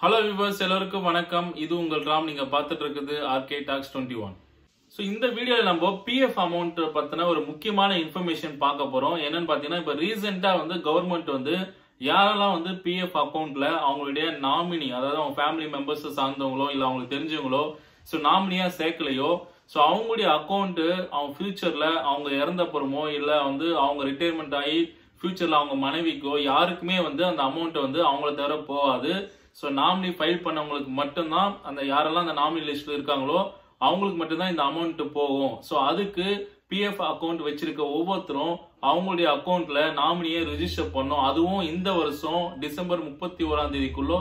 hello viewers எல்லோருக்கும் வணக்கம் இது உங்கள் ராம் நீங்கள் பார்த்துட்டு இருக்குது RK talks twenty one so இந்த வீடியோவில் நம்ம பிஎஃப் அமௌண்ட் பற்றின ஒரு முக்கியமான இன்ஃபர்மேஷன் பார்க்க போகிறோம் என்னன்னு பார்த்தீங்கன்னா இப்போ ரீசெண்டாக வந்து கவர்மெண்ட் வந்து யாரெல்லாம் வந்து பிஎஃப் அக்கௌண்ட்டில் அவங்களுடைய நாமினி அதாவது அவங்க ஃபேமிலி மெம்பர்ஸை சார்ந்தவங்களோ இல்லை அவங்களுக்கு தெரிஞ்சவங்களோ ஸோ நாமினியாக சேர்க்கலையோ ஸோ அவங்களுடைய அக்கௌண்ட்டு அவங்க ஃபியூச்சரில் அவங்க இறந்த இல்லை வந்து அவங்க ரிட்டையர்மெண்ட் ஆகி ஃபியூச்சரில் அவங்க மனைவிக்கோ யாருக்குமே வந்து அந்த அமௌண்ட்டை வந்து அவங்கள தவிர போகாது ஸோ நாமினி ஃபைல் பண்ணவங்களுக்கு மட்டும்தான் அந்த யாரெல்லாம் அந்த நாமினி லிஸ்ட்ல இருக்காங்களோ அவங்களுக்கு மட்டும்தான் இந்த அமௌண்ட் போகும் ஸோ அதுக்கு பிஎஃப் அக்கௌண்ட் வச்சிருக்க ஒவ்வொருத்தரும் அவங்களுடைய அக்கௌண்ட்ல நாமினியை ரிஜிஸ்டர் பண்ணும் அதுவும் இந்த வருஷம் டிசம்பர் முப்பத்தி ஓராம் தேதிக்குள்ள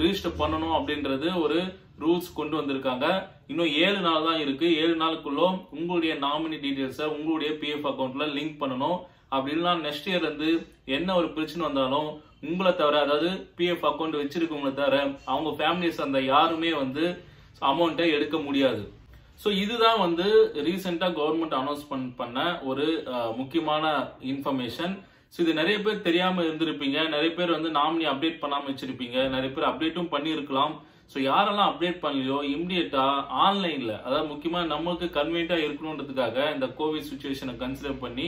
ரிஜிஸ்டர் பண்ணணும் அப்படின்றது ஒரு ரூல்ஸ் கொண்டு வந்திருக்காங்க இன்னும் ஏழு நாள் தான் இருக்கு ஏழு நாளுக்குள்ள உங்களுடைய நாமினி டீட்டெயில்ஸை உங்களுடைய பிஎஃப் அக்கௌண்ட்ல லிங்க் பண்ணணும் அப்படி நெக்ஸ்ட் நெக்ஸ்ட் இயர்லேருந்து என்ன ஒரு பிரச்சனை வந்தாலும் உங்களை தவிர அதாவது பிஎஃப் அக்கௌண்ட் வச்சிருக்கவங்களை தவிர அவங்க ஃபேமிலியை சார்ந்த யாருமே வந்து அமௌண்ட்டை எடுக்க முடியாது ஸோ இதுதான் வந்து ரீசெண்டாக கவர்மெண்ட் அனௌன்ஸ்மெண்ட் பண்ண ஒரு முக்கியமான இன்ஃபர்மேஷன் ஸோ இது நிறைய பேர் தெரியாமல் இருந்திருப்பீங்க நிறைய பேர் வந்து நாமினி அப்டேட் பண்ணாமல் வச்சிருப்பீங்க நிறைய பேர் அப்டேட்டும் பண்ணியிருக்கலாம் ஸோ யாரெல்லாம் அப்டேட் பண்ணலையோ இம்மிடியட்டா ஆன்லைனில் அதாவது முக்கியமாக நமக்கு கன்வீனியன்ட்டாக இருக்கணுன்றதுக்காக இந்த கோவிட் சுச்சுவேஷனை கன்சிடர் பண்ணி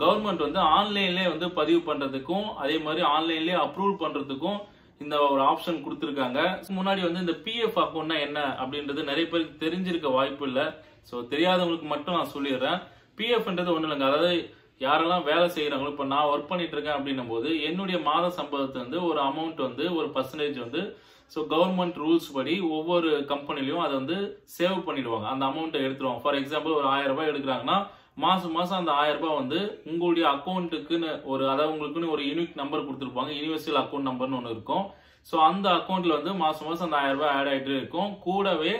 கவர்மெண்ட் வந்து ஆன்லைன்லேயே வந்து பதிவு பண்ணுறதுக்கும் அதே மாதிரி ஆன்லைன்லேயே அப்ரூவ் பண்ணுறதுக்கும் இந்த ஒரு ஆப்ஷன் கொடுத்துருக்காங்க முன்னாடி வந்து இந்த பிஎஃப் அக்கௌண்ட்னா என்ன அப்படின்றது நிறைய பேருக்கு தெரிஞ்சிருக்க வாய்ப்பு இல்லை ஸோ தெரியாதவங்களுக்கு மட்டும் நான் சொல்லிடுறேன் பிஎஃப்ன்றது ஒன்றும் இல்லைங்க அதாவது யாரெல்லாம் வேலை செய்கிறாங்களோ இப்போ நான் ஒர்க் பண்ணிட்டு இருக்கேன் அப்படின்னும் போது என்னுடைய மாத சம்பளத்தை வந்து ஒரு அமௌண்ட் வந்து ஒரு பர்சன்டேஜ் வந்து ஸோ கவர்மெண்ட் ரூல்ஸ் படி ஒவ்வொரு கம்பெனிலையும் அதை வந்து சேவ் பண்ணிடுவாங்க அந்த அமௌண்ட்டை எடுத்துருவாங்க ஃபார் எக்ஸாம்பிள் ஒரு ஆயிரம் ரூபாய் எடுக்கிறாங்கன்னா மாதம் மாதம் அந்த ஆயிரம் ரூபாய் வந்து உங்களுடைய அக்கௌண்ட்டுக்குன்னு ஒரு அதாவது உங்களுக்குன்னு ஒரு யூனிக் நம்பர் கொடுத்துருப்பாங்க யூனிவர்சல் அக்கௌண்ட் நம்பர்னு ஒன்று இருக்கும் ஸோ அந்த அக்கௌண்ட்டில் வந்து மாதம் மாதம் அந்த ஆயிரம் ரூபாய் ஆட் ஆகிட்டு இருக்கும் கூடவே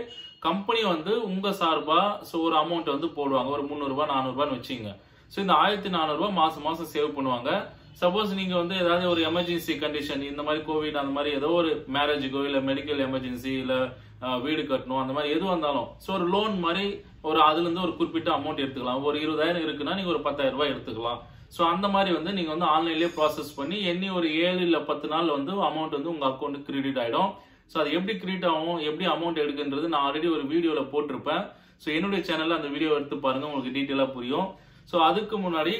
கம்பெனி வந்து உங்கள் சார்பாக ஸோ ஒரு அமௌண்ட் வந்து போடுவாங்க ஒரு முந்நூறுரூபா நானூறுரூபான்னு வச்சுங்க ஸோ இந்த ஆயிரத்தி நானூறுரூவா மாதம் மாதம் சேவ் பண்ணுவாங்க சப்போஸ் நீங்கள் வந்து ஏதாவது ஒரு எமர்ஜென்சி கண்டிஷன் இந்த மாதிரி கோவிட் அந்த மாதிரி ஏதோ ஒரு மேரேஜுக்கோ இல்லை மெடிக்கல் எமர்ஜென்சி இல்லை வீடு கட்டணும் அந்த மாதிரி எது வந்தாலும் ஸோ ஒரு லோன் மாதிரி ஒரு அதுலேருந்து ஒரு குறிப்பிட்ட அமௌண்ட் எடுத்துக்கலாம் ஒரு இருபதாயிரம் இருக்குன்னா நீங்கள் ஒரு பத்தாயிரம் ரூபாய் எடுத்துக்கலாம் ஸோ அந்த மாதிரி வந்து நீங்கள் வந்து ஆன்லைன்லேயே ப்ராசஸ் பண்ணி எண்ணி ஒரு ஏழு இல்லை பத்து நாள் வந்து அமௌண்ட் வந்து உங்கள் அக்கௌண்ட்டுக்கு கிரெடிட் ஆகிடும் ஸோ அது எப்படி கிரெடிட் ஆகும் எப்படி அமௌண்ட் எடுக்குன்றது நான் ஆல்ரெடி ஒரு வீடியோவில் போட்டிருப்பேன் ஸோ என்னுடைய சேனலில் அந்த வீடியோ எடுத்து பாருங்கள் உங்களுக்கு டீட்டெயிலாக புரியும் ஸோ அதுக்கு முன்னாடி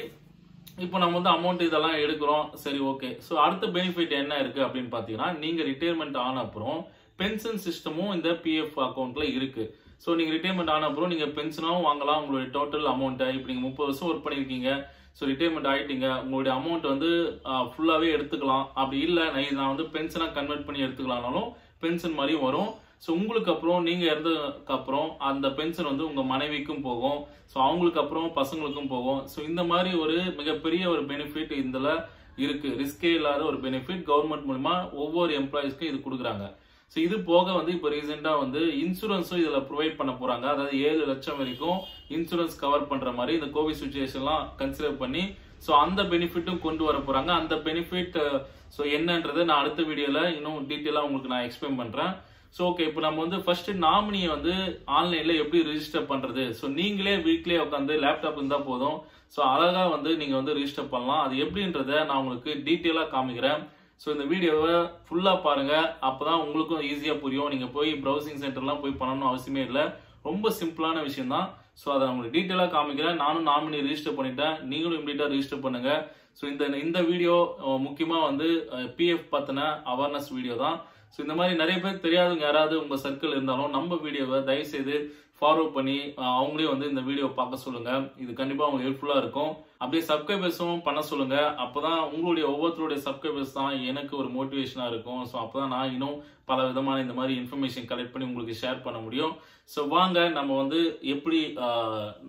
இப்போ நம்ம வந்து அமௌண்ட் இதெல்லாம் எடுக்கிறோம் சரி ஓகே ஸோ அடுத்த பெனிஃபிட் என்ன இருக்குது அப்படின்னு பார்த்தீங்கன்னா நீங்கள் ரிட்டையர்மெண்ட் ஆன அப்புறம் பென்ஷன் சிஸ்டமும் இந்த பிஎஃப் அக்கௌண்ட்டில் இருக்குது ஸோ நீங்கள் ரிட்டைர்மெண்ட் ஆன அப்புறம் நீங்கள் பென்ஷனாகவும் வாங்கலாம் உங்களுடைய டோட்டல் அமௌண்ட்டை இப்போ நீங்கள் முப்பது வருஷம் ஒர்க் பண்ணியிருக்கீங்க ஸோ ரிட்டைர்மெண்ட் ஆகிட்டீங்க உங்களுடைய அமௌண்ட் வந்து ஃபுல்லாகவே எடுத்துக்கலாம் அப்படி இல்லை நான் வந்து பென்ஷனாக கன்வெர்ட் பண்ணி எடுத்துக்கலாம்னாலும் பென்ஷன் மாதிரியும் வரும் ஸோ உங்களுக்கு அப்புறம் நீங்கள் இறந்ததுக்கு அப்புறம் அந்த பென்ஷன் வந்து உங்கள் மனைவிக்கும் போகும் ஸோ அவங்களுக்கு அப்புறம் பசங்களுக்கும் போகும் ஸோ இந்த மாதிரி ஒரு மிகப்பெரிய ஒரு பெனிஃபிட் இதில் இருக்கு ரிஸ்கே இல்லாத ஒரு பெனிஃபிட் கவர்மெண்ட் மூலமா ஒவ்வொரு எம்ப்ளாயிஸ்க்கும் இது கொடுக்குறாங்க ஸோ இது போக வந்து இப்போ ரீசெண்டாக வந்து இன்சூரன்ஸும் இதில் ப்ரொவைட் பண்ண போகிறாங்க அதாவது ஏழு லட்சம் வரைக்கும் இன்சூரன்ஸ் கவர் பண்ணுற மாதிரி இந்த கோவிட் சுச்சுவேஷன்லாம் கன்சிடர் பண்ணி ஸோ அந்த பெனிஃபிட்டும் கொண்டு வர போகிறாங்க அந்த பெனிஃபிட் ஸோ என்னன்றது நான் அடுத்த வீடியோவில் இன்னும் டீட்டெயிலாக உங்களுக்கு நான் எக்ஸ்பிளைன் பண்ணுறேன் ஸோ ஓகே இப்போ நம்ம வந்து ஃபர்ஸ்ட் நாமினியை வந்து ஆன்லைனில் எப்படி ரிஜிஸ்டர் பண்ணுறது ஸோ நீங்களே வீட்லேயே உட்காந்து லேப்டாப் இருந்தால் போதும் ஸோ அழகாக வந்து நீங்கள் வந்து ரிஜிஸ்டர் பண்ணலாம் அது எப்படின்றத நான் உங்களுக்கு டீட்டெயிலாக காமிக்கிறேன் ஸோ இந்த வீடியோவை ஃபுல்லாக பாருங்கள் அப்போ தான் உங்களுக்கும் ஈஸியாக புரியும் நீங்கள் போய் ப்ரௌசிங் சென்டர்லாம் போய் பண்ணணும் அவசியமே இல்லை ரொம்ப சிம்பிளான விஷயம் தான் ஸோ அதை உங்களுக்கு டீட்டெயிலாக காமிக்கிறேன் நானும் நாமினி ரிஜிஸ்டர் பண்ணிட்டேன் நீங்களும் இம்மிடியாக ரிஜிஸ்டர் பண்ணுங்கள் ஸோ இந்த இந்த வீடியோ முக்கியமாக வந்து பிஎஃப் பற்றின அவேர்னஸ் வீடியோ தான் ஸோ இந்த மாதிரி நிறைய பேர் தெரியாதவங்க யாராவது உங்கள் சர்க்கிள் இருந்தாலும் நம்ம வீடியோவை தயவுசெய்து ஃபார்வர்ட் பண்ணி அவங்களே வந்து இந்த வீடியோ பார்க்க சொல்லுங்கள் இது கண்டிப்பாக அவங்க ஹெல்ப்ஃபுல்லாக இருக்கும் அப்படியே சப்ஸ்கிரைபர்ஸும் பண்ண சொல்லுங்கள் அப்போ தான் உங்களுடைய ஒவ்வொருத்தருடைய சப்ஸ்கிரைபர்ஸ் தான் எனக்கு ஒரு மோட்டிவேஷனாக இருக்கும் ஸோ அப்போ தான் நான் இன்னும் பல விதமான இந்த மாதிரி இன்ஃபர்மேஷன் கலெக்ட் பண்ணி உங்களுக்கு ஷேர் பண்ண முடியும் ஸோ வாங்க நம்ம வந்து எப்படி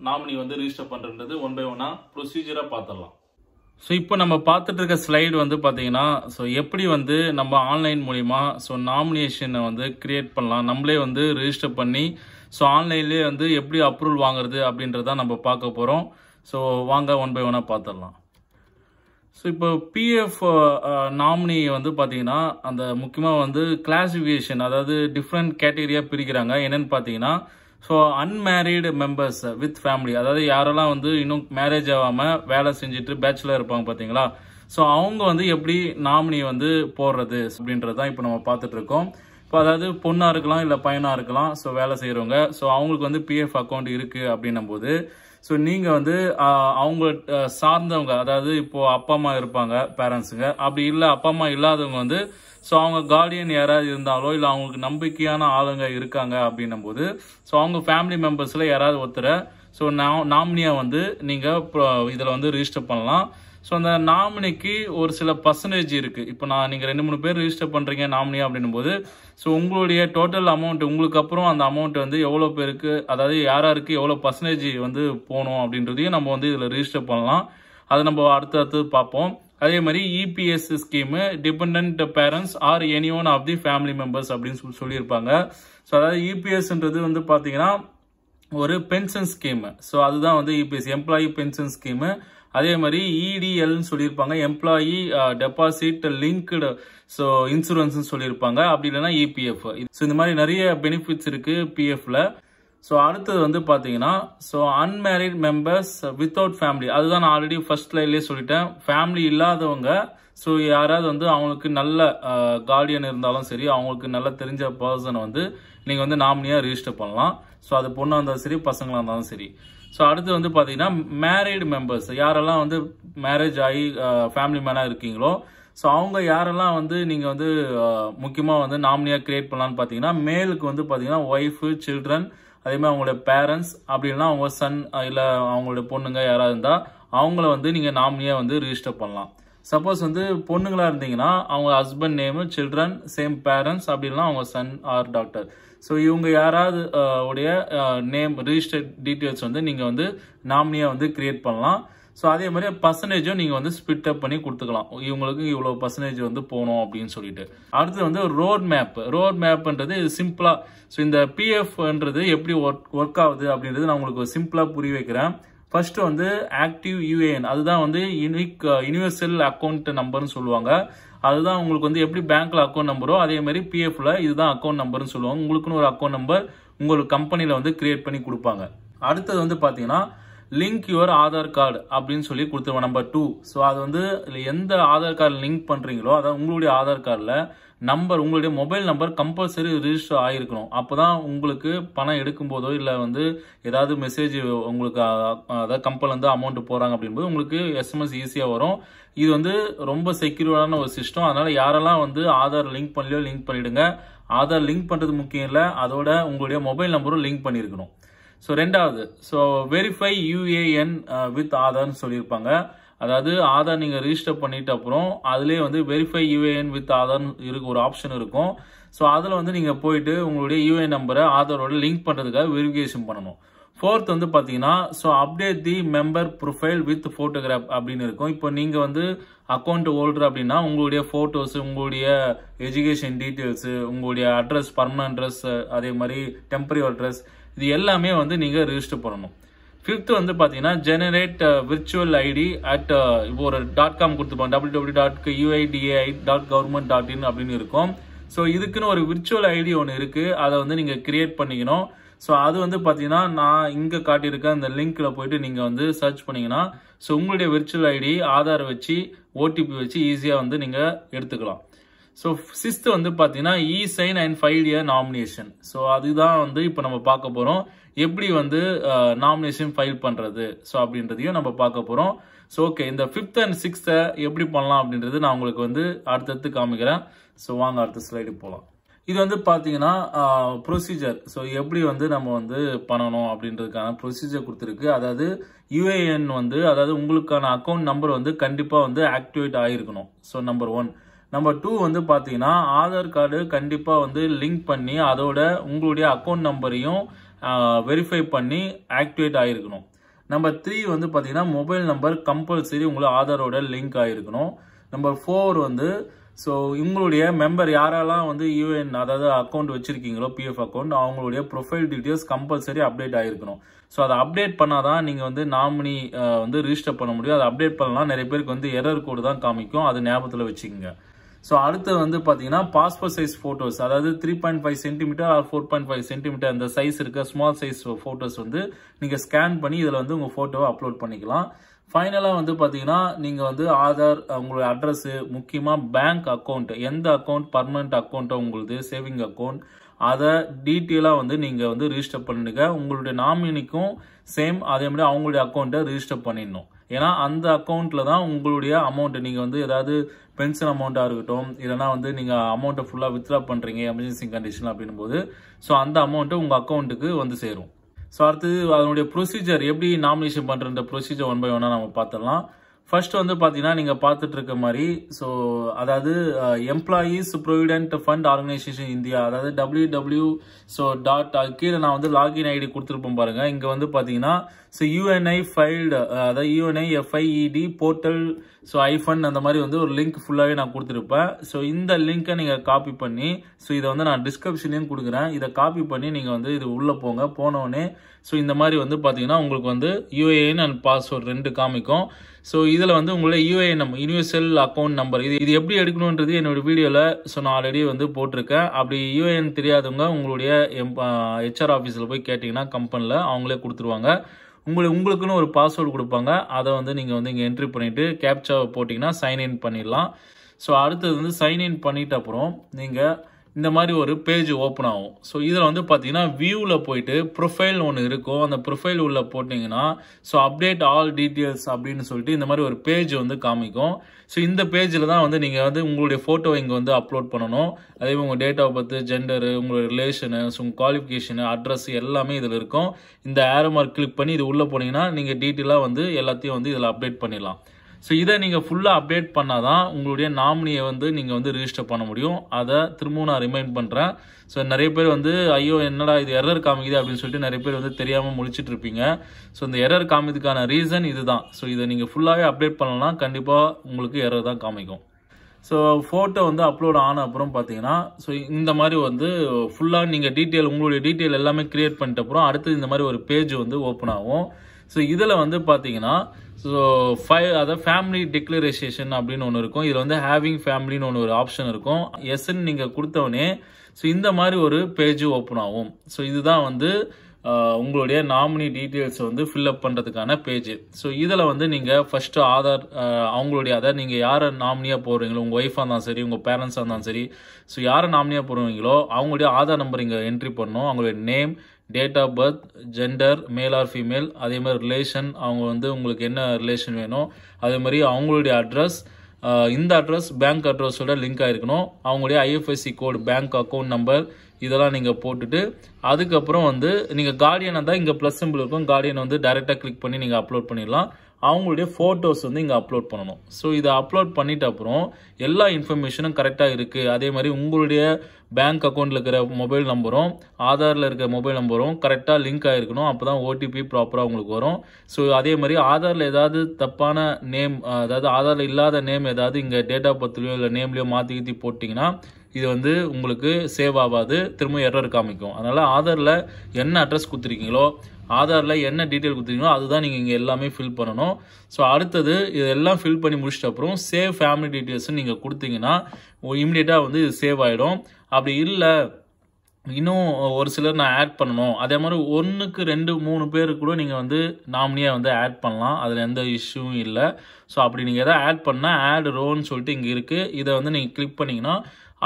நாமினி வந்து ரிஜிஸ்டர் பண்ணுறது ஒன் பை ஒன்னா ப்ரொசீஜராக பார்த்துடலாம் ஸோ இப்போ நம்ம பார்த்துட்டு இருக்க ஸ்லைடு வந்து பார்த்தீங்கன்னா ஸோ எப்படி வந்து நம்ம ஆன்லைன் மூலிமா ஸோ நாமினேஷனை வந்து கிரியேட் பண்ணலாம் நம்மளே வந்து ரிஜிஸ்டர் பண்ணி ஸோ ஆன்லைன்லேயே வந்து எப்படி அப்ரூவல் வாங்குறது அப்படின்றத நம்ம பார்க்க போகிறோம் ஸோ வாங்க ஒன் பை ஒன்னாக பார்த்துடலாம் ஸோ இப்போ பிஎஃப் நாமினி uh, uh, வந்து பார்த்தீங்கன்னா அந்த முக்கியமாக வந்து கிளாசிஃபிகேஷன் அதாவது டிஃப்ரெண்ட் கேட்டகரியாக பிரிக்கிறாங்க என்னென்னு பார்த்தீங்கன்னா so unmarried members with family அதாவது யாரெல்லாம் வந்து இன்னும் மேரேஜ் ஆகாமல் வேலை செஞ்சுட்டு பேச்சுலர் இருப்பாங்க பார்த்தீங்களா ஸோ அவங்க வந்து எப்படி நாமினி வந்து போடுறது அப்படின்றது தான் இப்போ நம்ம பார்த்துட்ருக்கோம் இருக்கோம் இப்போ அதாவது பொண்ணாக இருக்கலாம் இல்லை பையனாக இருக்கலாம் ஸோ வேலை செய்கிறவங்க ஸோ அவங்களுக்கு வந்து பிஎஃப் அக்கௌண்ட் இருக்குது அப்படின்னும் போது ஸோ நீங்கள் வந்து அவங்க சார்ந்தவங்க அதாவது இப்போது அப்பா அம்மா இருப்பாங்க பேரண்ட்ஸுங்க அப்படி இல்லை அப்பா அம்மா இல்லாதவங்க வந்து ஸோ அவங்க கார்டியன் யாராவது இருந்தாலோ இல்லை அவங்களுக்கு நம்பிக்கையான ஆளுங்க இருக்காங்க அப்படின்னும் போது ஸோ அவங்க ஃபேமிலி மெம்பர்ஸில் யாராவது ஒருத்தரை ஸோ நான் நாமினியாக வந்து நீங்கள் இதில் வந்து ரிஜிஸ்டர் பண்ணலாம் ஸோ அந்த நாமினிக்கு ஒரு சில பர்சன்டேஜ் இருக்குது இப்போ நான் நீங்கள் ரெண்டு மூணு பேர் ரிஜிஸ்டர் பண்ணுறீங்க நாமினி அப்படின்னும் போது ஸோ உங்களுடைய டோட்டல் அமௌண்ட் உங்களுக்கு அப்புறம் அந்த அமௌண்ட் வந்து எவ்வளோ பேருக்கு அதாவது யாராருக்கு எவ்வளோ பர்சன்டேஜ் வந்து போகணும் அப்படின்றதையும் நம்ம வந்து இதில் ரிஜிஸ்டர் பண்ணலாம் அதை நம்ம அடுத்து அடுத்து பார்ப்போம் அதே மாதிரி EPS scheme depend parents or any one of the family members அப்படின்னு சொல்லி சொல்லியிருப்பாங்க ஸோ அதாவது இபிஎஸ்ன்றது e வந்து பார்த்தீங்கன்னா ஒரு பென்ஷன் ஸ்கீமு ஸோ அதுதான் வந்து இபிஎஸ் எம்ப்ளாயி பென்ஷன் ஸ்கீமு அதே மாதிரி இடிஎல்னு e சொல்லியிருப்பாங்க எம்ப்ளாயி டெபாசிட் லிங்க்டு ஸோ இன்சூரன்ஸ்னு சொல்லியிருப்பாங்க அப்படி இல்லைனா இபிஎஃப் e ஸோ இந்த மாதிரி நிறைய பெனிஃபிட்ஸ் இருக்குது பிஎஃப்ல ஸோ அடுத்தது வந்து பார்த்தீங்கன்னா so unmarried members without family அதுதான் நான் ஆல்ரெடி ஃபர்ஸ்ட் லைன்லேயே சொல்லிட்டேன் ஃபேமிலி இல்லாதவங்க ஸோ யாராவது வந்து அவங்களுக்கு நல்ல கார்டியன் uh, இருந்தாலும் சரி அவங்களுக்கு நல்ல தெரிஞ்ச பர்சனை வந்து நீங்கள் வந்து நாமினியாக ரிஜிஸ்டர் பண்ணலாம் ஸோ அது பொண்ணாக இருந்தாலும் சரி பசங்களாக இருந்தாலும் சரி ஸோ அடுத்து வந்து பார்த்தீங்கன்னா மேரீடு மெம்பர்ஸ் யாரெல்லாம் வந்து மேரேஜ் ஆகி ஃபேமிலி மேனாக இருக்கீங்களோ ஸோ அவங்க யாரெல்லாம் வந்து நீங்கள் வந்து முக்கியமாக வந்து நாமினியாக கிரியேட் பண்ணலான்னு பார்த்தீங்கன்னா மேலுக்கு வந்து பார்த்தீங்கன்னா ஒய்ஃபு சில்ட்ரன் அதேமாதிரி அவங்களோட பேரண்ட்ஸ் அப்படின்னா அவங்க சன் இல்லை அவங்களோட பொண்ணுங்க யாராவது இருந்தால் அவங்கள வந்து நீங்கள் நாமினியாக வந்து ரிஜிஸ்டர் பண்ணலாம் சப்போஸ் வந்து பொண்ணுங்களாக இருந்தீங்கன்னா அவங்க husband name children same parents அப்படின்னா அவங்க சன் ஆர் டாக்டர் ஸோ இவங்க யாராவது உடைய நேம் ரிஜிஸ்டர்ட் டீட்டெயில்ஸ் வந்து நீங்கள் வந்து நாமினியாக வந்து கிரியேட் பண்ணலாம் ஸோ அதே மாதிரி பர்சன்டேஜும் நீங்கள் வந்து ஸ்பிட் அப் பண்ணி கொடுத்துக்கலாம் இவங்களுக்கு இவ்வளோ பர்சன்டேஜ் வந்து போகணும் அப்படின்னு சொல்லிட்டு அடுத்து வந்து ரோட் மேப் ரோட் மேப்ன்றது சிம்பிளாக ஸோ இந்த பிஎஃப்ன்றது எப்படி ஒர்க் ஒர்க் ஆகுது அப்படின்றது நான் உங்களுக்கு சிம்பிளாக புரிய வைக்கிறேன் ஃபர்ஸ்ட் வந்து ஆக்டிவ் யூஏஎன் அதுதான் வந்து யூனிக் யூனிவர்சல் அக்கௌண்ட் நம்பர்னு சொல்லுவாங்க அதுதான் உங்களுக்கு வந்து எப்படி பேங்க்கில் அக்கௌண்ட் நம்பரோ அதே மாதிரி பிஎஃப்ல இதுதான் அக்கௌண்ட் நம்பர்னு சொல்லுவாங்க உங்களுக்குன்னு ஒரு அக்கௌண்ட் நம்பர் உங்களுக்கு கம்பெனியில் வந்து கிரியேட் பண்ணி கொடுப்பாங்க அடுத்தது வந்து பார்த்தீங்கன்னா லிங்க் யுவர் ஆதார் கார்டு அப்படின்னு சொல்லி கொடுத்துருவோம் நம்பர் டூ ஸோ அது வந்து எந்த ஆதார் கார்டு லிங்க் பண்ணுறீங்களோ அதாவது உங்களுடைய ஆதார் கார்டில் நம்பர் உங்களுடைய மொபைல் நம்பர் கம்பல்சரி ரிஜிஸ்டர் ஆகிருக்கணும் அப்போ தான் உங்களுக்கு பணம் எடுக்கும்போதோ இல்லை வந்து ஏதாவது மெசேஜ் உங்களுக்கு அதாவது வந்து அமௌண்ட் போகிறாங்க அப்படின்போது உங்களுக்கு எஸ்எம்எஸ் ஈஸியாக வரும் இது வந்து ரொம்ப செக்யூர்டான ஒரு சிஸ்டம் அதனால் யாரெல்லாம் வந்து ஆதார் லிங்க் பண்ணலையோ லிங்க் பண்ணிவிடுங்க ஆதார் லிங்க் பண்ணுறது முக்கியம் இல்லை அதோட உங்களுடைய மொபைல் நம்பரும் லிங்க் பண்ணியிருக்கணும் ஸோ ரெண்டாவது ஸோ வெரிஃபை யூஏஎன் வித் ஆதார்னு சொல்லியிருப்பாங்க அதாவது ஆதார் நீங்கள் ரிஜிஸ்டர் பண்ணிட்ட அப்புறம் அதுலேயே வந்து வெரிஃபை யூஏஎன் வித் ஆதார்னு இருக்க ஒரு ஆப்ஷன் இருக்கும் ஸோ அதில் வந்து நீங்கள் போயிட்டு உங்களுடைய யூஏஎன் e நம்பரை ஆதாரோட லிங்க் பண்ணுறதுக்காக வெரிஃபிகேஷன் பண்ணணும் ஃபோர்த் வந்து பார்த்தீங்கன்னா so update the member profile with photograph அப்படின்னு இருக்கும் இப்போ நீங்கள் வந்து அக்கௌண்ட் ஹோல்டர் அப்படின்னா உங்களுடைய ஃபோட்டோஸ் உங்களுடைய எஜுகேஷன் டீட்டெயில்ஸு உங்களுடைய அட்ரஸ் பர்மனன்ட் அட்ரஸ் அதே மாதிரி டெம்பரரி அட்ரஸ் இது எல்லாமே வந்து நீங்கள் ரிஜிஸ்டர் பண்ணணும் ஃபிஃப்த் வந்து பார்த்தீங்கன்னா ஜெனரேட் விர்ச்சுவல் ஐடி அட் இப்போ ஒரு டாட் காம் கொடுத்துப்போம் double double dot UIDAI dot government dot in அப்படின்னு இருக்கும் ஸோ இதுக்குன்னு ஒரு விர்ச்சுவல் ஐடி ஒன்று இருக்குது அதை வந்து நீங்கள் கிரியேட் பண்ணிக்கணும் ஸோ அது வந்து பார்த்தீங்கன்னா நான் இங்கே காட்டியிருக்க அந்த லிங்க்கில் போயிட்டு நீங்கள் வந்து சர்ச் பண்ணிங்கன்னா ஸோ உங்களுடைய விர்ச்சுவல் ஐடி ஆதார் வச்சு ஓடிபி வச்சு ஈஸியாக வந்து நீங்கள் எடுத்துக்கலாம் ஸோ சிஸ்த் வந்து பார்த்தீங்கன்னா esign and file your nomination so அதுதான் வந்து இப்போ நம்ம பார்க்க போகிறோம் எப்படி வந்து நாமினேஷன் ஃபைல் பண்ணுறது ஸோ அப்படின்றதையும் நம்ம பார்க்க போகிறோம் ஸோ ஓகே இந்த ஃபிஃப்த் அண்ட் சிக்ஸ்த்தை எப்படி பண்ணலாம் அப்படின்றது நான் உங்களுக்கு வந்து அடுத்தடுத்து காமிக்கிறேன் ஸோ வாங்க அடுத்த ஸ்லைடு போகலாம் இது வந்து பார்த்தீங்கன்னா ப்ரொசீஜர் ஸோ எப்படி வந்து நம்ம வந்து பண்ணணும் அப்படின்றதுக்கான ப்ரொசீஜர் கொடுத்துருக்கு அதாவது யூஏஎன் வந்து அதாவது உங்களுக்கான அக்கௌண்ட் நம்பர் வந்து கண்டிப்பாக வந்து ஆக்டிவேட் ஆகிருக்கணும் so number one number two வந்து பார்த்தீங்கன்னா ஆதார் கார்டு கண்டிப்பாக வந்து லிங்க் பண்ணி அதோட உங்களுடைய அக்கௌண்ட் நம்பரையும் வெரிஃபை பண்ணி ஆக்டிவேட் ஆகிருக்கணும் நம்பர் த்ரீ வந்து பார்த்தீங்கன்னா மொபைல் நம்பர் கம்பல்சரி உங்களை ஆதாரோட லிங்க் ஆகிருக்கணும் நம்பர் ஃபோர் வந்து ஸோ இவங்களுடைய மெம்பர் யாரெல்லாம் வந்து யூஎன் அதாவது அக்கௌண்ட் வச்சுருக்கீங்களோ பிஎஃப் அக்கௌண்ட் அவங்களுடைய ப்ரொஃபைல் டீட்டெயில்ஸ் கம்பல்சரி அப்டேட் ஆகிருக்கணும் ஸோ அதை அப்டேட் பண்ணால் தான் நீங்கள் வந்து நாமினி வந்து ரிஜிஸ்டர் பண்ண முடியும் அதை அப்டேட் பண்ணலாம் நிறைய பேருக்கு வந்து எரர் கோடு தான் காமிக்கும் அது ஞாபகத்தில் வச்சுக்கோங்க ஸோ அடுத்து வந்து பார்த்தீங்கன்னா பாஸ்போர்ட் சைஸ் ஃபோட்டோஸ் அதாவது three point five centimetre or four point five centimetre அந்த சைஸ் இருக்க ஸ்மால் சைஸ் ஃபோட்டோஸ் வந்து நீங்கள் ஸ்கேன் பண்ணி இதில் வந்து உங்கள் ஃபோட்டோவை அப்லோட் பண்ணிக்கலாம் ஃபைனலாக வந்து பார்த்தீங்கன்னா நீங்கள் வந்து ஆதார் உங்களுடைய அட்ரஸ்ஸு முக்கியமாக பேங்க் அக்கௌண்ட் எந்த அக்கௌண்ட் பர்மனெண்ட் அக்கௌண்ட்டோ உங்களுது சேவிங் அக்கௌண்ட் அதை டீட்டெயிலாக வந்து நீங்கள் வந்து ரிஜிஸ்டர் பண்ணிடுங்க உங்களுடைய நாமினிக்கும் சேம் அதே மாதிரி அவங்களுடைய அக்கௌண்ட்டை ரிஜிஸ்டர் பண்ணிடணும் ஏன்னா அந்த அக்கௌண்ட்டில் தான் உங்களுடைய அமௌண்ட்டு நீங்கள் வந்து ஏதாவது பென்ஷன் அமௌண்ட்டாக இருக்கட்டும் இல்லைனா வந்து நீங்கள் அமௌண்ட்டை ஃபுல்லாக வித்ரா பண்ணுறீங்க எமர்ஜென்சி கண்டிஷன் அப்படின் போது ஸோ அந்த அமௌண்ட்டு உங்கள் அக்கௌண்ட்டுக்கு வந்து சேரும் ஸோ அடுத்தது அதனுடைய ப்ரொசீஜர் எப்படி நாமினேஷன் பண்ணுற ப்ரொசீஜர் ஒன் பை ஒன்னாக நம்ம பார்த்துடலாம் ஃபர்ஸ்ட் வந்து பார்த்தீங்கன்னா நீங்கள் பார்த்துட்டு இருக்க மாதிரி ஸோ அதாவது employees provident fund organisation India அதாவது டபிள்யூ டபிள்யூ ஸோ டாட் கீழே நான் வந்து லாகின் ஐடி கொடுத்துருப்போம் பாருங்கள் இங்கே வந்து பார்த்தீங்கன்னா ஸோ யூஎன்ஐ ஃபைல்டு uh, அதாவது யூஎன்ஐ எஃப்ஐஇடி போர்ட்டல் ஸோ ஐஃபன் அந்த மாதிரி வந்து ஒரு லிங்க் ஃபுல்லாகவே நான் கொடுத்துருப்பேன் ஸோ இந்த லிங்க்கை நீங்கள் காப்பி பண்ணி ஸோ இதை வந்து நான் டிஸ்கிரிப்ஷன்லேயும் கொடுக்குறேன் இதை காப்பி பண்ணி நீங்கள் வந்து இது உள்ளே போங்க போனோடனே ஸோ இந்த மாதிரி வந்து பார்த்தீங்கன்னா உங்களுக்கு வந்து யூஏஎன் அண்ட் பாஸ்வேர்ட் ரெண்டு காமிக்கும் ஸோ இதில் வந்து உங்களை UAN number universal account number இது இது எப்படி எடுக்கணுன்றது என்னோட வீடியோவில் ஸோ நான் ஆல்ரெடி வந்து போட்டிருக்கேன் அப்படி யூஏஎன் தெரியாதவங்க உங்களுடைய எம் ஹெச்ஆர் ஆஃபீஸில் போய் கேட்டிங்கன்னா கம்பெனியில் அவங்களே கொடுத்துருவாங்க உங்களை உங்களுக்குன்னு ஒரு பாஸ்வேர்டு கொடுப்பாங்க அதை வந்து நீங்கள் வந்து இங்கே என்ட்ரி பண்ணிவிட்டு கேப்சாவை போட்டிங்கன்னா சைன்இன் பண்ணிடலாம் ஸோ அடுத்தது வந்து சைன்இன் பண்ணிட்ட அப்புறம் நீங்கள் இந்த மாதிரி ஒரு பேஜ் ஓப்பன் ஆகும் ஸோ இதில் வந்து பார்த்தீங்கன்னா வியூவில் போயிட்டு ப்ரொஃபைல் ஒன்று இருக்கும் அந்த ப்ரொஃபைல் உள்ளே போட்டிங்கன்னா ஸோ அப்டேட் ஆல் டீட்டெயில்ஸ் அப்படின்னு சொல்லிட்டு இந்த மாதிரி ஒரு பேஜ் வந்து காமிக்கும் ஸோ இந்த பேஜில் தான் வந்து நீங்கள் வந்து உங்களுடைய ஃபோட்டோ இங்கே வந்து அப்லோட் பண்ணணும் அதே உங்கள் டேட் ஆஃப் பர்த் ஜெண்டரு உங்களுடைய ரிலேஷனு உங்கள் குவாலிஃபிகேஷனு அட்ரஸ் எல்லாமே இதில் இருக்கும் இந்த ஆரோமார்க் மார்க் கிளிக் பண்ணி இது உள்ளே போனீங்கன்னா நீங்கள் டீட்டெயிலாக வந்து எல்லாத்தையும் வந்து இதில் அப்டேட் பண்ணிடலாம் ஸோ இதை நீங்கள் ஃபுல்லாக அப்டேட் பண்ணால் தான் உங்களுடைய நாமினியை வந்து நீங்கள் வந்து ரிஜிஸ்டர் பண்ண முடியும் அதை திரும்பவும் நான் ரிமைண்ட் பண்ணுறேன் ஸோ நிறைய பேர் வந்து ஐயோ என்னடா இது எரர் காமிக்குது அப்படின்னு சொல்லிட்டு நிறைய பேர் வந்து தெரியாமல் முழிச்சிட்டு இருப்பீங்க ஸோ இந்த எரர் காமிக்கிறதுக்கான ரீசன் இதுதான் ஸோ இதை நீங்கள் ஃபுல்லாகவே அப்டேட் பண்ணலாம் கண்டிப்பாக உங்களுக்கு எரர் தான் காமிக்கும் ஸோ ஃபோட்டோ வந்து அப்லோட் ஆன அப்புறம் பார்த்தீங்கன்னா ஸோ இந்த மாதிரி வந்து ஃபுல்லாக நீங்கள் டீட்டெயில் உங்களுடைய டீட்டெயில் எல்லாமே க்ரியேட் பண்ணிட்ட அப்புறம் அடுத்து இந்த மாதிரி ஒரு பேஜ் வந்து ஓப்பன் ஆகும் ஸோ இதில் வந்து பார்த்தீங்கன்னா ஸோ ஃபைவ் அதாவது ஃபேமிலி டிக்ளரேஷேஷன் அப்படின்னு ஒன்று இருக்கும் இதில் வந்து ஹேவிங் ஃபேமிலின்னு ஒன்று ஒரு ஆப்ஷன் இருக்கும் எஸ்ன்னு நீங்கள் கொடுத்தவொடனே ஸோ இந்த மாதிரி ஒரு பேஜ் ஓப்பன் ஆகும் ஸோ இதுதான் வந்து உங்களுடைய நாமினி டீட்டெயில்ஸ் வந்து ஃபில்அப் பண்ணுறதுக்கான பேஜ் ஸோ இதில் வந்து நீங்கள் ஃபஸ்ட்டு ஆதார் அவங்களுடைய அதாவது நீங்கள் யாரை நாமினியாக போடுறீங்களோ உங்கள் ஒய்ஃபாக இருந்தாலும் சரி உங்கள் பேரண்ட்ஸாக இருந்தாலும் சரி ஸோ யாரை நாமினியாக போடுவீங்களோ அவங்களுடைய ஆதார் நம்பர் இங்கே என்ட்ரி பண்ணணும் அவங்களுடைய name date of birth gender male or female அதே மாதிரி ரிலேஷன் அவங்க வந்து உங்களுக்கு என்ன ரிலேஷன் வேணும் அதே மாதிரி அவங்களுடைய அட்ரஸ் இந்த அட்ரஸ் பேங்க் அட்ரஸோட லிங்க் ஆகிருக்கணும் அவங்களுடைய IFSC code bank account number இதெல்லாம் நீங்கள் போட்டுட்டு அதுக்கப்புறம் வந்து நீங்கள் கார்டியனாக தான் இங்கே ப்ளஸ் சிம்பிள் இருக்கும் கார்டியன் வந்து டைரெக்டாக கிளிக் பண்ணி நீங்கள் அப்லோட் பண்ணிடலாம் அவங்களுடைய ஃபோட்டோஸ் வந்து இங்கே அப்லோட் பண்ணணும் ஸோ இதை அப்லோட் பண்ணிட்ட அப்புறம் எல்லா இன்ஃபர்மேஷனும் கரெக்டாக இருக்குது அதே மாதிரி உங்களுடைய பேங்க் அக்கௌண்ட்டில் இருக்கிற மொபைல் நம்பரும் ஆதாரில் இருக்கிற மொபைல் நம்பரும் கரெக்டாக லிங்க் ஆகிருக்கணும் அப்போ தான் ஓடிபி ப்ராப்பராக உங்களுக்கு வரும் ஸோ அதே மாதிரி ஆதாரில் ஏதாவது தப்பான நேம் அதாவது ஆதாரில் இல்லாத நேம் ஏதாவது இங்கே டேட் ஆஃப் பர்த்லையோ இல்லை நேம்லையோ மாற்றி கீற்றி போட்டிங்கன்னா இது வந்து உங்களுக்கு சேவ் ஆகாது திரும்ப எரர் காமிக்கும் அதனால் ஆதாரில் என்ன அட்ரஸ் கொடுத்துருக்கீங்களோ ஆதாரில் என்ன டீட்டெயில் கொடுத்துருக்கீங்களோ அதுதான் நீங்கள் இங்கே எல்லாமே ஃபில் பண்ணணும் ஸோ அடுத்தது இதெல்லாம் ஃபில் பண்ணி முடிச்சிட்ட அப்புறம் சேவ் ஃபேமிலி டீட்டெயில்ஸ்னு நீங்கள் கொடுத்தீங்கன்னா இம்மிடியேட்டாக வந்து இது சேவ் ஆகிடும் அப்படி இல்லை இன்னும் ஒரு சிலர் நான் ஆட் பண்ணணும் அதே மாதிரி ஒன்றுக்கு ரெண்டு மூணு பேர் கூட நீங்கள் வந்து நாமினியாக வந்து ஆட் பண்ணலாம் அதில் எந்த இஷ்யூவும் இல்லை ஸோ அப்படி நீங்கள் எதாவது ஆட் பண்ணால் ஆட் ரோன்னு சொல்லிட்டு இங்கே இருக்குது இதை வந்து நீங்கள் கிளிக் பண்ணிங்கன்னா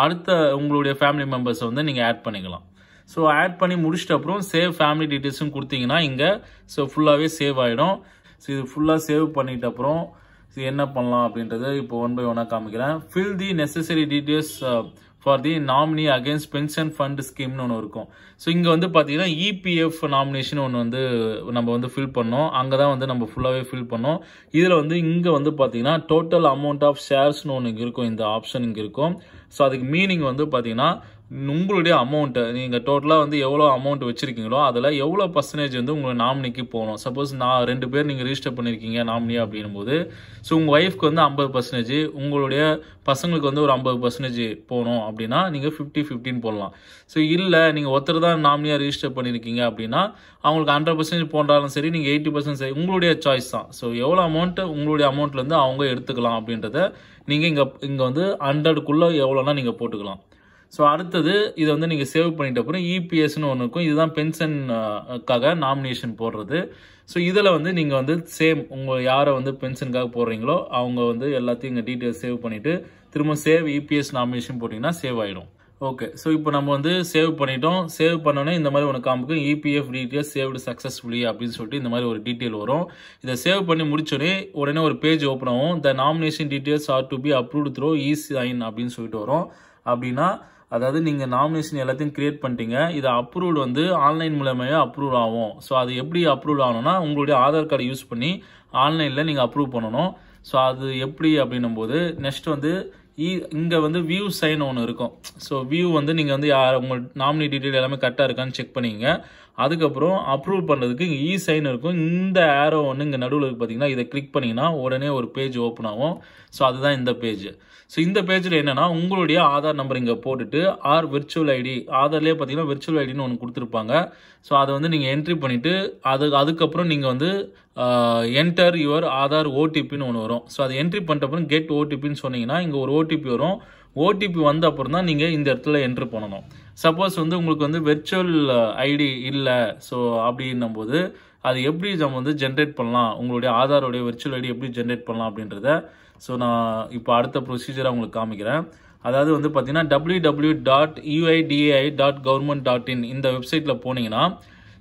அடுத்த உங்களுடைய ஃபேமிலி மெம்பர்ஸை வந்து நீங்கள் ஆட் பண்ணிக்கலாம் ஸோ ஆட் பண்ணி முடிச்சிட்ட அப்புறம் சேவ் ஃபேமிலி டீட்டெயில்ஸும் கொடுத்தீங்கன்னா இங்கே ஸோ ஃபுல்லாகவே சேவ் ஆகிடும் ஸோ இது ஃபுல்லாக சேவ் பண்ணிட்ட அப்புறம் என்ன பண்ணலாம் அப்படின்றது இப்போ ஒன் பை ஒன்னாக காமிக்கிறேன் fill the necessary details for the nominee against pension fund ஸ்கீம்னு ஒன்று இருக்கும் ஸோ இங்கே வந்து பார்த்தீங்கன்னா இபிஎஃப் e நாமினேஷன் ஒன்று வந்து நம்ம வந்து ஃபில் பண்ணோம் அங்கே தான் வந்து நம்ம ஃபுல்லாகவே ஃபில் பண்ணோம் இதில் வந்து இங்கே வந்து பார்த்தீங்கன்னா டோட்டல் அமௌண்ட் ஆஃப் ஷேர்ஸ்னு ஒன்று இருக்கும் இந்த ஆப்ஷன் இங்கே இருக்கும் ஸோ அதுக்கு மீனிங் வந்து பார்த்தீங்கன்னா உங்களுடைய அமௌண்ட்டு நீங்கள் டோட்டலாக வந்து எவ்வளோ அமௌண்ட் வச்சுருக்கீங்களோ அதில் எவ்வளோ பர்சன்டேஜ் வந்து உங்களை நாமினிக்கு போகணும் சப்போஸ் நான் ரெண்டு பேர் நீங்கள் ரிஜிஸ்டர் பண்ணியிருக்கீங்க நாமினி அப்படின்னும் போது ஸோ உங்கள் ஒய்ஃப்க்கு வந்து ஐம்பது பர்சன்டேஜ் உங்களுடைய பசங்களுக்கு வந்து ஒரு ஐம்பது பர்சன்டேஜ் போகணும் அப்படின்னா நீங்கள் ஃபிஃப்டி ஃபிஃப்டின்னு போடலாம் ஸோ இல்லை நீங்கள் ஒருத்தர் தான் நாமினியாக ரிஜிஸ்டர் பண்ணியிருக்கீங்க அப்படின்னா அவங்களுக்கு ஹண்ட்ரட் பர்சன்டேஜ் போன்றாலும் சரி நீங்கள் எயிட்டி பர்சன்ட் சரி உங்களுடைய சாய்ஸ் தான் ஸோ எவ்வளோ அமௌண்ட்டு உங்களுடைய அமௌண்ட்லேருந்து அவங்க எடுத்துக்கலாம் அப்படின்றத நீங்கள் இங்கே இங்கே வந்து ஹண்ட்ரடுக்குள்ளே எவ்வளோனா நீங்கள் போட்டுக்கலாம் ஸோ அடுத்தது இதை வந்து நீங்கள் சேவ் பண்ணிட்ட அப்புறம் இபிஎஸ்னு e ஒன்று இருக்கும் இதுதான் பென்ஷனுக்காக நாமினேஷன் போடுறது ஸோ இதில் வந்து நீங்கள் வந்து சேம் உங்கள் யாரை வந்து பென்ஷனுக்காக போடுறீங்களோ அவங்க வந்து எல்லாத்தையும் இங்கே டீட்டெயில்ஸ் சேவ் பண்ணிவிட்டு திரும்ப சேவ் இபிஎஸ் நாமினேஷன் போட்டிங்கன்னா சேவ் ஆகிடும் ஓகே ஸோ இப்போ நம்ம வந்து சேவ் பண்ணிட்டோம் சேவ் பண்ணோன்னே இந்த மாதிரி ஒன்று காமிக்கும் இபிஎஃப் டீட்டெயில் சேவ்டு சக்ஸஸ்ஃபுல்லி அப்படின்னு சொல்லிட்டு இந்த மாதிரி ஒரு டீட்டெயில் வரும் இதை சேவ் பண்ணி முடிச்சோடனே உடனே ஒரு பேஜ் ஓப்பன் ஆகும் the nomination details are to be approved through esign அப்படின்னு சொல்லிட்டு வரும் அப்படின்னா அதாவது நீங்கள் நாமினேஷன் எல்லாத்தையும் கிரியேட் பண்ணிட்டீங்க இது அப்ரூவ்டு வந்து ஆன்லைன் மூலமாகவே அப்ரூவ் ஆகும் ஸோ அது எப்படி அப்ரூவ் ஆகணும்னா உங்களுடைய ஆதார் கார்டு யூஸ் பண்ணி ஆன்லைனில் நீங்கள் அப்ரூவ் பண்ணணும் ஸோ அது எப்படி அப்படின்னும் போது நெக்ஸ்ட் வந்து இங்கே வந்து வியூ சைன் ஒன்று இருக்கும் ஸோ வியூ வந்து நீங்கள் வந்து யார் உங்கள் நாமினி டீட்டெயில் எல்லாமே கரெக்டாக இருக்கான்னு செக் பண்ணிங்க அதுக்கப்புறம் அப்ரூவ் பண்ணுறதுக்கு இங்கே இ சைன் இருக்கும் இந்த ஆரோ ஒன்று இங்கே நடுவில் இருக்குது பார்த்தீங்கன்னா இதை கிளிக் பண்ணிங்கன்னா உடனே ஒரு பேஜ் ஓப்பன் ஆகும் ஸோ அதுதான் இந்த பேஜ் ஸோ இந்த பேஜில் என்னென்னா உங்களுடைய ஆதார் நம்பர் இங்கே போட்டுட்டு ஆர் விர்ச்சுவல் ஐடி ஆதார்லேயே பார்த்தீங்கன்னா விர்ச்சுவல் ஐடின்னு ஒன்று கொடுத்துருப்பாங்க ஸோ அதை வந்து நீங்கள் என்ட்ரி பண்ணிவிட்டு அது அதுக்கப்புறம் நீங்கள் வந்து என்டர் யுவர் ஆதார் ஓடிபின்னு ஒன்று வரும் ஸோ அதை என்ட்ரி பண்ணிட்டப்பறம் கெட் ஓடிபின்னு சொன்னீங்கன்னா இங்கே ஒரு ஓடிபி வரும் ஓடிபி வந்த அப்புறம் தான் நீங்கள் இந்த இடத்துல என்ட்ரு பண்ணணும் சப்போஸ் வந்து உங்களுக்கு வந்து வெர்ச்சுவல் ஐடி uh, இல்லை ஸோ அப்படின்னும் போது அது எப்படி நம்ம வந்து ஜென்ரேட் பண்ணலாம் உங்களுடைய ஆதாரோடைய வெர்ச்சுவல் ஐடி எப்படி ஜென்ரேட் பண்ணலாம் அப்படின்றத ஸோ நான் இப்போ அடுத்த ப்ரொசீஜராக உங்களுக்கு காமிக்கிறேன் அதாவது வந்து பார்த்தீங்கன்னா W W dot UIDAI dot government dot in இந்த வெப்சைட்டில் போனீங்கன்னா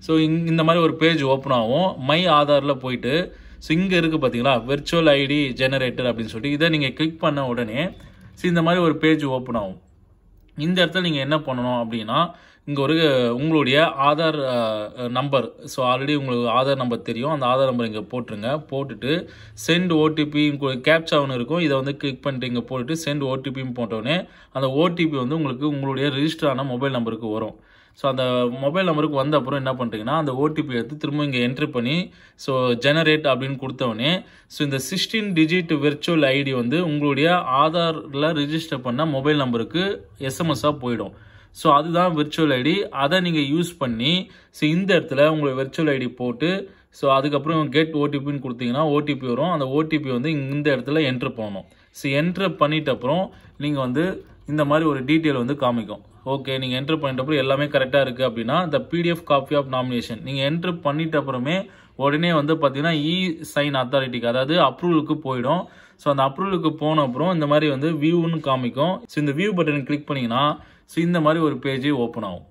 ஸோ இங் இந்த மாதிரி ஒரு பேஜ் ஓப்பன் ஆகும் மை ஆதாரில் போயிட்டு ஸோ இங்கே இருக்குது பார்த்தீங்களா வெர்ச்சுவல் ஐடி ஜெனரேட்டர் அப்படின்னு சொல்லிட்டு இதை நீங்கள் கிளிக் பண்ண உடனே ஸோ இந்த மாதிரி ஒரு பேஜ் ஓப்பன் ஆகும் இந்த இடத்துல நீங்கள் என்ன பண்ணணும் அப்படின்னா இங்கே ஒரு உங்களுடைய ஆதார் நம்பர் ஸோ ஆல்ரெடி உங்களுக்கு ஆதார் நம்பர் தெரியும் அந்த ஆதார் நம்பர் இங்கே போட்டுருங்க போட்டுட்டு சென்ட் ஓடிபி கேப்சா ஒன்று இருக்கும் இதை வந்து கிளிக் பண்ணிட்டு இங்கே போட்டுட்டு சென்ட் ஓடிபின்னு போட்டோடனே அந்த ஓடிபி வந்து உங்களுக்கு உங்களுடைய ரிஜிஸ்டர் ஆன மொபைல் நம்பருக்கு வரும் ஸோ அந்த மொபைல் நம்பருக்கு வந்த அப்புறம் என்ன பண்ணுறீங்கன்னா அந்த ஓடிபி எடுத்து திரும்ப இங்கே என்ட்ரு பண்ணி ஸோ ஜெனரேட் அப்படின்னு கொடுத்தவொடனே ஸோ இந்த சிக்ஸ்டீன் டிஜிட் விர்ச்சுவல் ஐடி வந்து உங்களுடைய ஆதாரில் ரிஜிஸ்டர் பண்ண மொபைல் நம்பருக்கு எஸ்எம்எஸ்ஸாக போயிடும் ஸோ அதுதான் விர்ச்சுவல் ஐடி அதை நீங்கள் யூஸ் பண்ணி ஸோ இந்த இடத்துல உங்களை விர்ச்சுவல் ஐடி போட்டு ஸோ அதுக்கப்புறம் கெட் ஓடிபின்னு கொடுத்தீங்கன்னா ஓடிபி வரும் அந்த ஓடிபி வந்து இந்த இடத்துல என்ட்ரு பண்ணணும் ஸோ என்ட்ரு பண்ணிட்ட அப்புறம் நீங்கள் வந்து இந்த மாதிரி ஒரு டீட்டெயில் வந்து காமிக்கும் ஓகே நீங்கள் என்ட்ரு அப்புறம் எல்லாமே கரெக்டாக இருக்குது அப்படின்னா இந்த பிடிஎஃப் காப்பி ஆஃப் நாமினேஷன் நீங்கள் என்ட்ரு பண்ணிட்ட அப்புறமே உடனே வந்து பார்த்தீங்கன்னா இ சைன் அத்தாரிட்டிக்கு அதாவது அப்ரூவலுக்கு போயிடும் ஸோ அந்த அப்ரூவலுக்கு போன அப்புறம் இந்த மாதிரி வந்து வியூன்னு காமிக்கும் ஸோ இந்த வியூ பட்டன் கிளிக் பண்ணிங்கன்னா ஸோ இந்த மாதிரி ஒரு பேஜே ஓப்பன் ஆகும்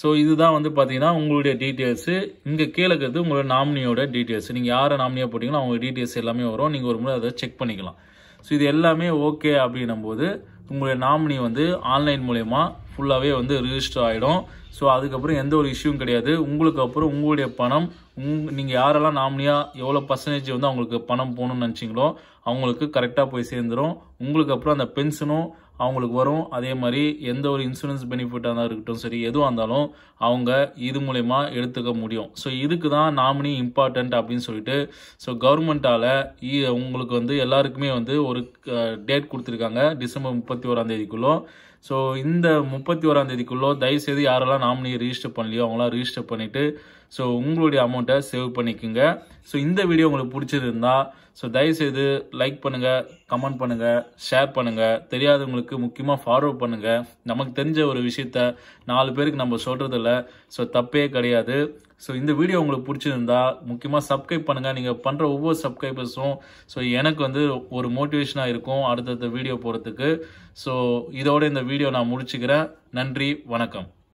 ஸோ இதுதான் வந்து பார்த்தீங்கன்னா உங்களுடைய டீட்டெயில்ஸு இங்கே கீழே இருக்கிறது உங்களோட நாமினியோட டீட்டெயில்ஸ் நீங்கள் யாரை நாமினியாக போட்டிங்களோ அவங்க டீட்டெயில்ஸ் எல்லாமே வரும் நீங்கள் ஒரு முறை அதை செக் பண்ணிக்கலாம் ஸோ இது எல்லாமே ஓகே அப்படின்னும் போது உங்களுடைய நாமினி வந்து ஆன்லைன் மூலயமா ஃபுல்லாகவே வந்து ரிஜிஸ்டர் ஆகிடும் ஸோ அதுக்கப்புறம் எந்த ஒரு இஷ்யூவும் கிடையாது உங்களுக்கு அப்புறம் உங்களுடைய பணம் உங் நீங்கள் யாரெல்லாம் நாமினியாக எவ்வளோ பர்சன்டேஜ் வந்து அவங்களுக்கு பணம் போகணும்னு நினச்சிங்களோ அவங்களுக்கு கரெக்டாக போய் சேர்ந்துடும் உங்களுக்கு அப்புறம் அந்த பென்ஷனும் அவங்களுக்கு வரும் அதே மாதிரி எந்த ஒரு இன்சூரன்ஸ் பெனிஃபிட்டாக தான் இருக்கட்டும் சரி எதுவாக இருந்தாலும் அவங்க இது மூலயமா எடுத்துக்க முடியும் ஸோ இதுக்கு தான் நாமினி இம்பார்ட்டண்ட் அப்படின்னு சொல்லிட்டு ஸோ கவர்மெண்ட்டால் உங்களுக்கு வந்து எல்லாருக்குமே வந்து ஒரு டேட் கொடுத்துருக்காங்க டிசம்பர் முப்பத்தி ஓராந்தேதிக்குள்ளே ஸோ இந்த முப்பத்தி ஓராந்தேதிக்குள்ளோ தயவுசெய்து யாரெல்லாம் நாமினி ரிஜிஸ்டர் பண்ணலையோ அவங்களாம் ரிஜிஸ்டர் பண்ணிவிட்டு ஸோ உங்களுடைய அமௌண்ட்டை சேவ் பண்ணிக்கோங்க ஸோ இந்த வீடியோ உங்களுக்கு பிடிச்சிருந்தா ஸோ தயவுசெய்து லைக் பண்ணுங்கள் கமெண்ட் பண்ணுங்கள் ஷேர் பண்ணுங்கள் தெரியாதவங்களுக்கு முக்கியமாக ஃபார்வர்ட் பண்ணுங்கள் நமக்கு தெரிஞ்ச ஒரு விஷயத்த நாலு பேருக்கு நம்ம சொல்கிறதில்ல ஸோ தப்பே கிடையாது ஸோ இந்த வீடியோ உங்களுக்கு பிடிச்சிருந்தா முக்கியமாக சப்ஸ்கிரைப் பண்ணுங்கள் நீங்கள் பண்ணுற ஒவ்வொரு சப்ஸ்கிரைபர்ஸும் ஸோ எனக்கு வந்து ஒரு மோட்டிவேஷனாக இருக்கும் அடுத்தடுத்த வீடியோ போகிறதுக்கு ஸோ இதோட இந்த வீடியோ நான் முடிச்சுக்கிறேன் நன்றி வணக்கம்